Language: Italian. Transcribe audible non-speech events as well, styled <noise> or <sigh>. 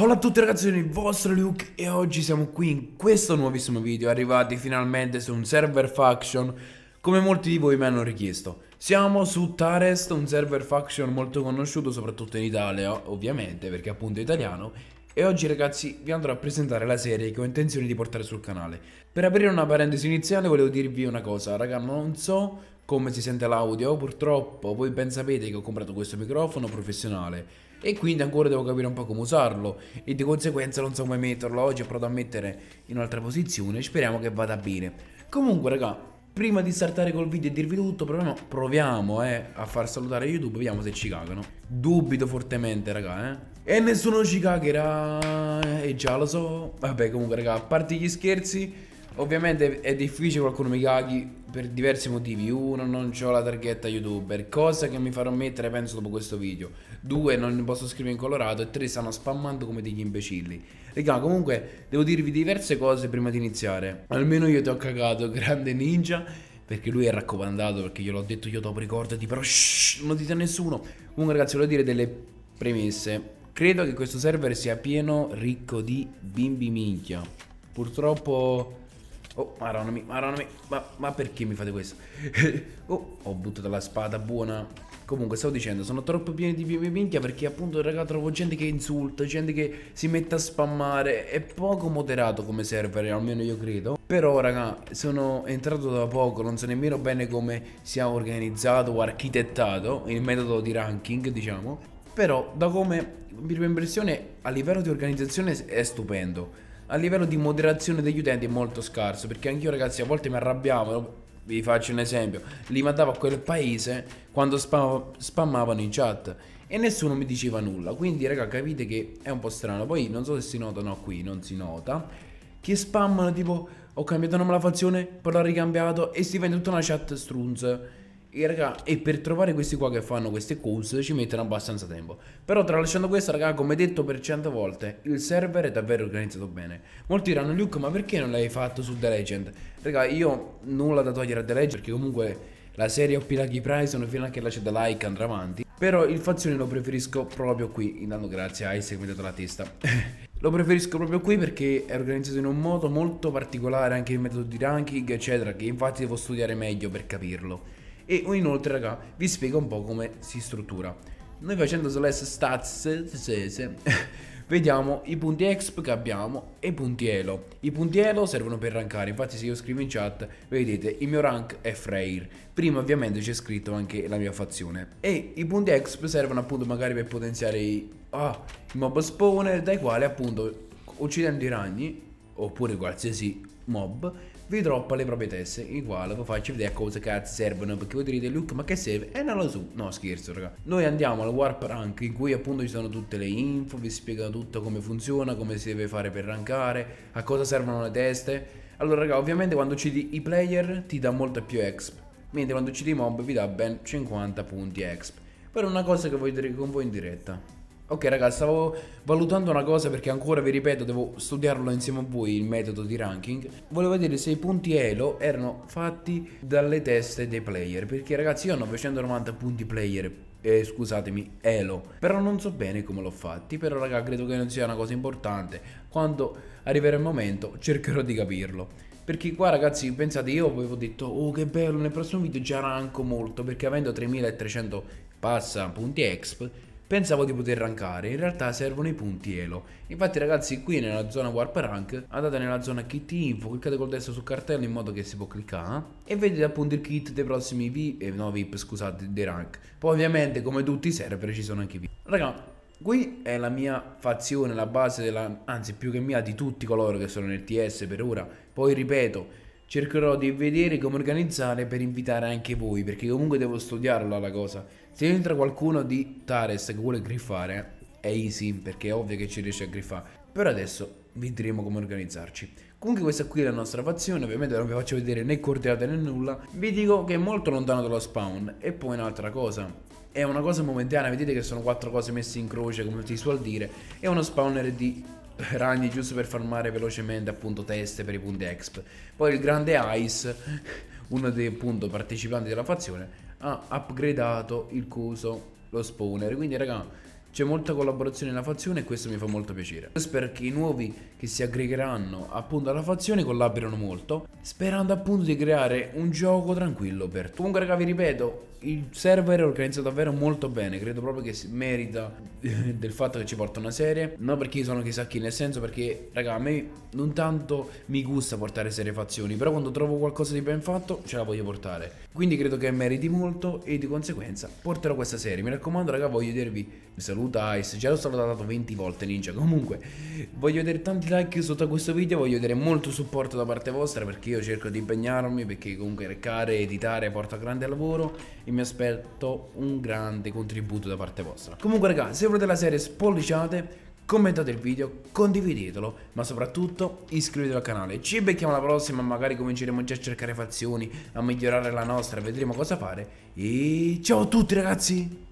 Ciao a tutti ragazzi, sono il vostro Luke e oggi siamo qui in questo nuovissimo video arrivati finalmente su un server faction come molti di voi mi hanno richiesto. Siamo su Tarest, un server faction molto conosciuto soprattutto in Italia ovviamente perché appunto è italiano e oggi ragazzi vi andrò a presentare la serie che ho intenzione di portare sul canale. Per aprire una parentesi iniziale volevo dirvi una cosa, raga non so come si sente l'audio, purtroppo voi ben sapete che ho comprato questo microfono professionale e quindi ancora devo capire un po' come usarlo e di conseguenza non so come metterlo, oggi ho provato a mettere in un'altra posizione, speriamo che vada bene. Comunque raga, prima di startare col video e dirvi tutto, proviamo, proviamo eh, a far salutare YouTube, vediamo se ci cagano. Dubito fortemente raga eh. E nessuno ci cagherà. Eh, e già lo so. Vabbè, comunque, raga, a parte gli scherzi, ovviamente è difficile qualcuno mi caghi per diversi motivi. Uno, non ho la targhetta youtuber, cosa che mi farò mettere, penso, dopo questo video. Due, non posso scrivere in colorato. E tre, stanno spammando come degli imbecilli. Raga, comunque, devo dirvi diverse cose prima di iniziare. Almeno io ti ho cagato, grande ninja perché lui è raccomandato, perché glielo ho detto io dopo ricordati, però shh, non dite a nessuno. Comunque ragazzi, volevo dire delle premesse. Credo che questo server sia pieno ricco di bimbi minchia. Purtroppo... Oh, maronami, maronami, ma, ma perché mi fate questo? <laughs> oh, ho buttato la spada buona. Comunque, stavo dicendo, sono troppo pieni di bimbi minchia perché appunto, raga, trovo gente che insulta, gente che si mette a spammare. È poco moderato come server, almeno io credo. Però, raga, sono entrato da poco, non so nemmeno bene come sia organizzato o architettato il metodo di ranking, diciamo. Però da come prima impressione a livello di organizzazione è stupendo. A livello di moderazione degli utenti è molto scarso perché anch'io ragazzi a volte mi arrabbiavo, vi faccio un esempio, li mandavo a quel paese quando spam- spammavano in chat e nessuno mi diceva nulla. Quindi raga capite che è un po' strano. Poi non so se si nota o no qui, non si nota. Che spammano tipo ho cambiato nome alla fazione, poi l'ho ricambiato e si vende tutta una chat strunz. E, raga, e per trovare questi qua che fanno queste cose ci mettono abbastanza tempo. Però tralasciando questo, raga, come detto per cento volte, il server è davvero organizzato bene. Molti diranno, Luke, ma perché non l'hai fatto su The Legend? Raga, io nulla da togliere a The Legend perché comunque la serie OP Lucky Prize sono fino anche la da like andrà avanti. Però il fazione lo preferisco proprio qui. Intanto grazie, hai seguitato la testa. <laughs> lo preferisco proprio qui perché è organizzato in un modo molto particolare anche il metodo di ranking eccetera che infatti devo studiare meglio per capirlo. E inoltre, raga, vi spiego un po' come si struttura. Noi facendo slash stats <laughs> vediamo i punti exp che abbiamo e i punti elo. I punti elo servono per rankare, infatti se io scrivo in chat vedete il mio rank è Freyr. Prima ovviamente c'è scritto anche la mia fazione. E i punti exp servono appunto magari per potenziare i, ah, i mob spawner dai quali appunto uccidendo i ragni oppure qualsiasi mob vi droppa le proprie teste in quale vi faccio vedere cosa cazzo servono perché voi direte Luke ma che serve? E non lo so no scherzo raga noi andiamo al warp rank in cui appunto ci sono tutte le info vi spiegano tutto come funziona come si deve fare per rankare a cosa servono le teste allora raga ovviamente quando uccidi i player ti dà molta più exp mentre quando uccidi i mob vi dà ben 50 punti exp per una cosa che voglio dire con voi in diretta Ok ragazzi, stavo valutando una cosa perché ancora vi ripeto, devo studiarlo insieme a voi il metodo di ranking. Volevo vedere se i punti Elo erano fatti dalle teste dei player, perché ragazzi io ho 990 punti player eh, scusatemi, Elo. Però non so bene come l'ho fatti, però ragazzi credo che non sia una cosa importante. Quando arriverà il momento cercherò di capirlo. Perché qua ragazzi, pensate, io avevo detto, oh che bello, nel prossimo video già ranco molto, perché avendo 3300 passa punti exp, Pensavo di poter rankare, in realtà servono i punti elo. Infatti ragazzi qui nella zona warp rank andate nella zona kit info, cliccate col destro sul cartello in modo che si può cliccare e vedete appunto il kit dei prossimi VIP, eh, no VIP scusate, dei rank. Poi ovviamente come tutti i server ci sono anche i VIP. Raga, Qui è la mia fazione, la base della, anzi più che mia, di tutti coloro che sono nel TS per ora. Poi ripeto, cercherò di vedere come organizzare per invitare anche voi, perché comunque devo studiarla la cosa. Se entra qualcuno di Tares che vuole griffare, è easy, perché è ovvio che ci riesce a griffare. però adesso vedremo come organizzarci. Comunque questa qui è la nostra fazione, ovviamente non vi faccio vedere né coordinate né nulla. Vi dico che è molto lontano dallo spawn. E poi un'altra cosa, è una cosa momentanea, vedete che sono quattro cose messe in croce come si suol dire, è uno spawner di ragni giusto per farmare velocemente appunto teste per i punti exp. Poi il grande Ice, uno dei appunto partecipanti della fazione, ha upgradato il coso, lo spawner. Quindi raga c'è molta collaborazione nella fazione e questo mi fa molto piacere. Spero che i nuovi che si aggregheranno appunto alla fazione collaborino molto, sperando appunto di creare un gioco tranquillo per tutti. Comunque raga vi ripeto, il server è organizzato davvero molto bene, credo proprio che merita <laughs> del fatto che ci porta una serie, non perché io sono chissà chi, nel senso perché raga a me non tanto mi gusta portare serie fazioni, però quando trovo qualcosa di ben fatto ce la voglio portare. Quindi credo che meriti molto e di conseguenza porterò questa serie. Mi raccomando raga voglio dirvi un saluto saluta Ice. Già l'ho salutato 20 volte Ninja. Comunque, voglio vedere tanti like sotto a questo video. Voglio vedere molto supporto da parte vostra perché io cerco di impegnarmi. Perché comunque recare, editare porta grande lavoro. E mi aspetto un grande contributo da parte vostra. Comunque, ragazzi, se volete la serie spolliciate commentate il video, condividetelo, ma soprattutto iscrivetevi al canale. Ci becchiamo alla prossima, magari cominceremo già a cercare fazioni, a migliorare la nostra, vedremo cosa fare. E ciao a tutti ragazzi!